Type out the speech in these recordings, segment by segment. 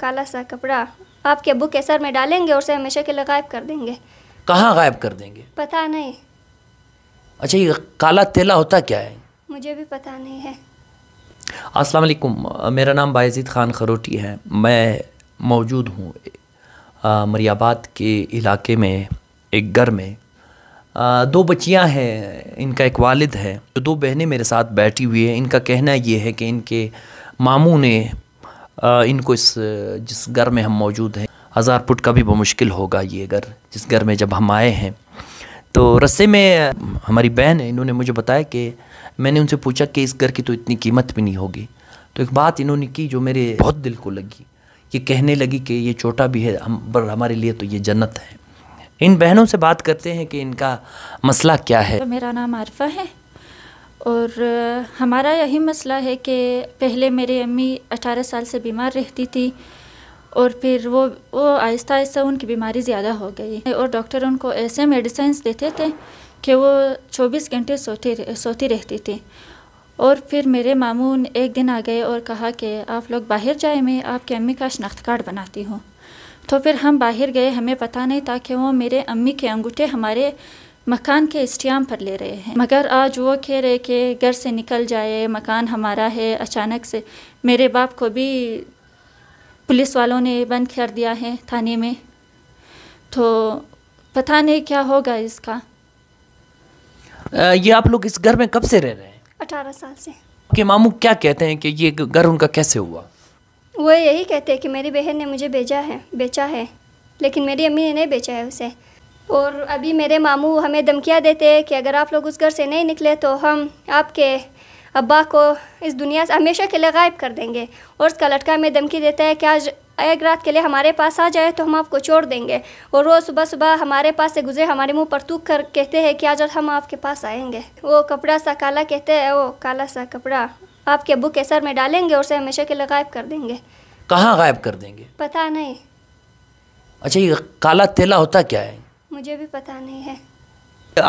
काला सा कपड़ा आपके अबू के सर में डालेंगे और उसे हमेशा के लिए गायब कर देंगे कहाँ गायब कर देंगे पता नहीं अच्छा ये काला तेला होता क्या है मुझे भी पता नहीं है अस्सलाम वालेकुम मेरा नाम बायजीद ख़ान खरोटी है मैं मौजूद हूँ मरियाबाद के इलाके में एक घर में आ, दो बच्चियाँ हैं इनका एक वालिद है जो तो दो बहनें मेरे साथ बैठी हुई है इनका कहना ये है कि इनके मामू ने इनको इस जिस घर में हम मौजूद हैं हज़ार फुट का भी मुश्किल होगा ये घर जिस घर में जब हम आए हैं तो रस्से में हमारी बहन है इन्होंने मुझे बताया कि मैंने उनसे पूछा कि इस घर की तो इतनी कीमत भी नहीं होगी तो एक बात इन्होंने की जो मेरे बहुत दिल को लगी ये कहने लगी कि ये छोटा भी है हम पर हमारे लिए तो ये जन्नत है इन बहनों से बात करते हैं कि इनका मसला क्या है तो मेरा नाम आरफा है और हमारा यही मसला है कि पहले मेरी अम्मी 18 साल से बीमार रहती थी और फिर वो वो आहिस्ता आहिस्ता उनकी बीमारी ज़्यादा हो गई और डॉक्टर उनको ऐसे मेडिसिन देते थे कि वो 24 घंटे सोती सोती रहती थी और फिर मेरे मामून एक दिन आ गए और कहा कि आप लोग बाहर जाए मैं आपकी अम्मी का शनाख्त कार्ड बनाती हूँ तो फिर हम बाहर गए हमें पता नहीं था कि वो मेरे अम्मी के अंगूठे हमारे मकान के इस्तेमाल पर ले रहे हैं मगर आज वो कह रहे कि घर से निकल जाए मकान हमारा है अचानक से मेरे बाप को भी पुलिस वालों ने बंद कर दिया है थाने में तो पता नहीं क्या होगा इसका आ, ये आप लोग इस घर में कब से रह रहे हैं अठारह साल से के मामू क्या कहते हैं कि ये घर उनका कैसे हुआ वो यही कहते हैं कि मेरी बहन ने मुझे भेजा है बेचा है लेकिन मेरी अम्मी ने नहीं बेचा है उसे और अभी मेरे मामू हमें धमकियाँ देते हैं कि अगर आप लोग उस घर से नहीं निकले तो हम आपके अब्बा को इस दुनिया से हमेशा के लिए गायब कर देंगे और उसका लड़का हमें धमकी देता है कि आज एक रात के लिए हमारे पास आ जाए तो हम आपको छोड़ देंगे और रोज़ सुबह सुबह हमारे पास से गुजरे हमारे मुंह पर तूक कर कहते हैं कि आज हम आपके पास आएंगे वो कपड़ा सा काला कहते हैं वो काला सा कपड़ा आपके अबू के सर में डालेंगे और उसे हमेशा के लिए गायब कर देंगे कहाँ गायब कर देंगे पता नहीं अच्छा ये काला तेला होता क्या है मुझे भी पता नहीं है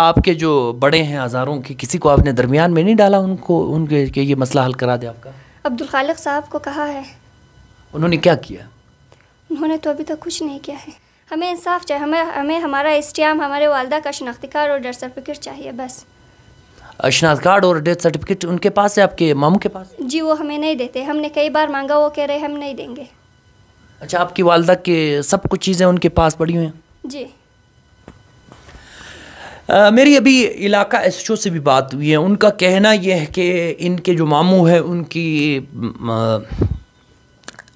आपके जो बड़े हैं हज़ारों के किसी को आपने दरमियान में नहीं डाला उनको उनके के ये मसला हल करा दिया आपका अब्दुल खालिक साहब को कहा है उन्होंने क्या किया उन्होंने तो अभी तक तो कुछ नहीं किया है हमें इंसाफ चाहिए हमें हमें हमारा इस्टियाम हमारे वालदा का शनाख्त कार्ड और डेथ सर्टिफिकेट चाहिए बस शनाख्त कार्ड और डेथ सर्टिफिकेट उनके पास है आपके मामू के पास जी वो हमें नहीं देते हमने कई बार मांगा वो कह रहे हम नहीं देंगे अच्छा आपकी वालदा के सब कुछ चीज़ें उनके पास पड़ी हुई हैं जी आ, मेरी अभी इलाका एस से भी बात हुई है उनका कहना यह है कि इनके जो मामू है उनकी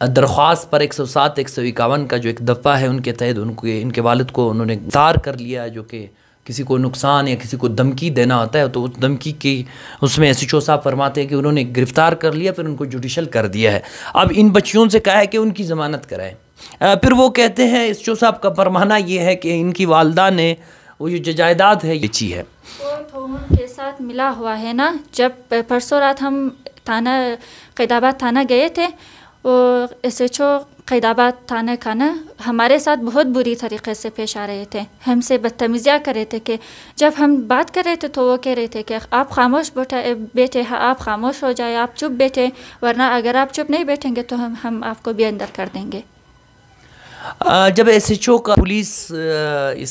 दरख्वास्त पर एक सौ सात एक सौ इक्यावन का जो एक दफ़ा है उनके तहत उनके इनके वालद को उन्होंने तार कर लिया जो कि किसी को नुकसान या किसी को धमकी देना होता है तो उस धमकी की उसमें एस एच साहब फरमाते हैं कि उन्होंने गिरफ़्तार कर लिया फिर उनको जुडिशल कर दिया है अब इन बच्चियों से कहा है कि उनकी ज़मानत कराएँ फिर वो कहते हैं एस साहब का फरमाना ये है कि इनकी वालदा ने वो जो जायदाद है ये चीज़ है तो के साथ मिला हुआ है ना जब परसों रात हम थाना कैदाबाद थाना गए थे वो एस एच ओ कैदाबाद थाना खाना हमारे साथ बहुत बुरी तरीके से पेश आ रहे थे हमसे बदतमीज़ियाँ कर रहे थे कि जब हम बात कर रहे थे तो वो कह रहे थे कि आप खामोश बैठे बैठे आप खामोश हो जाए आप चुप बैठे वरना अगर आप चुप नहीं बैठेंगे तो हम हम आपको भी अंदर कर देंगे जब एस एच ओ का पुलिस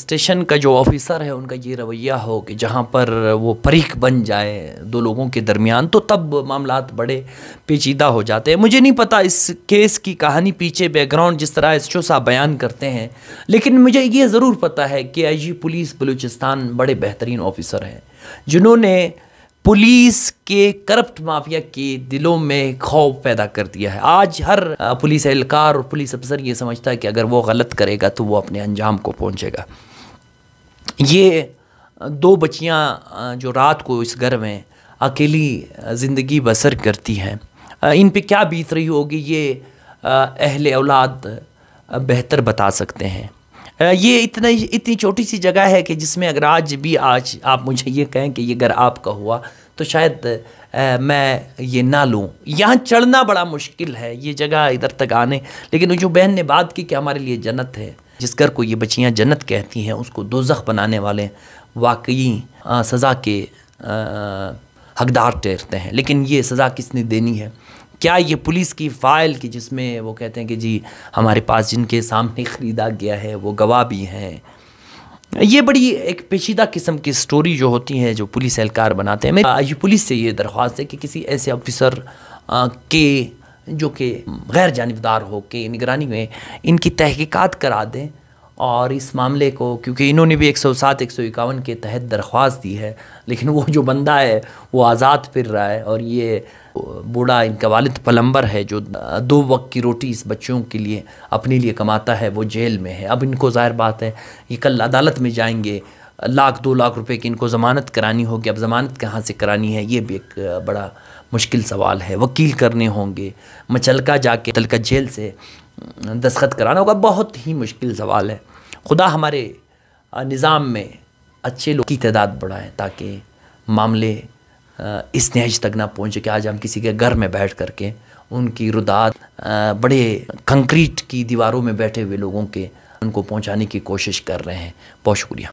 स्टेशन का जो ऑफिसर है उनका ये रवैया हो कि जहाँ पर वो परीख बन जाए दो लोगों के दरमियान तो तब मामला बड़े पेचीदा हो जाते हैं मुझे नहीं पता इस केस की कहानी पीछे बैकग्राउंड जिस तरह एस साहब बयान करते हैं लेकिन मुझे ये ज़रूर पता है कि आई जी पुलिस बलूचिस्तान बड़े बेहतरीन ऑफिसर हैं जिन्होंने पुलिस के करप्ट माफिया के दिलों में खौफ पैदा कर दिया है आज हर पुलिस एहलकार और पुलिस अफसर ये समझता है कि अगर वो गलत करेगा तो वो अपने अंजाम को पहुंचेगा ये दो बच्चियां जो रात को इस घर में अकेली ज़िंदगी बसर करती हैं इन पे क्या बीत रही होगी ये अहल औलाद बेहतर बता सकते हैं ये इतना इतनी छोटी सी जगह है कि जिसमें अगर आज भी आज आप मुझे ये कहें कि ये घर आपका हुआ तो शायद आ, मैं ये ना लूँ यहाँ चढ़ना बड़ा मुश्किल है ये जगह इधर तक आने लेकिन जो बहन ने बात की कि हमारे लिए जन्नत है जिस घर को ये बच्चियाँ जन्नत कहती हैं उसको दो बनाने वाले वाकई सज़ा के हकदार ठहरते हैं लेकिन ये सज़ा किसने देनी है क्या ये पुलिस की फाइल की जिसमें वो कहते हैं कि जी हमारे पास जिनके सामने ख़रीदा गया है वो गवाह भी हैं ये बड़ी एक पेचीदा किस्म की स्टोरी जो होती है जो पुलिस एहलकार बनाते हैं मेरी पुलिस से ये दरख्वास्त है कि किसी ऐसे ऑफिसर के जो कि गैर जानबदार हो के निगरानी में इनकी तहकीकात करा दें और इस मामले को क्योंकि इन्होंने भी एक सौ सात एक सौ इक्यावन के तहत दरख्वास्त दी है लेकिन वो जो बंदा है वो आज़ाद फिर रहा है और ये बूढ़ा इनका वालिद पलम्बर है जो दो वक्त की रोटी इस बच्चों के लिए अपने लिए कमाता है वो जेल में है अब इनको ज़ाहिर बात है ये कल अदालत में जाएंगे लाख दो लाख रुपए की इनको ज़मानत करानी होगी अब ज़मानत कहाँ से करानी है ये भी एक बड़ा मुश्किल सवाल है वकील करने होंगे मचलका जाके तलका जेल से दस्खत कराना होगा बहुत ही मुश्किल सवाल है खुदा हमारे निज़ाम में अच्छे लोग की तादाद बढ़ाएँ ताकि मामले इस नहज तक ना पहुँचे कि आज हम किसी के घर में बैठ कर के उनकी रुदात बड़े कंक्रीट की दीवारों में बैठे हुए लोगों के उनको पहुँचाने की कोशिश कर रहे हैं बहुत शुक्रिया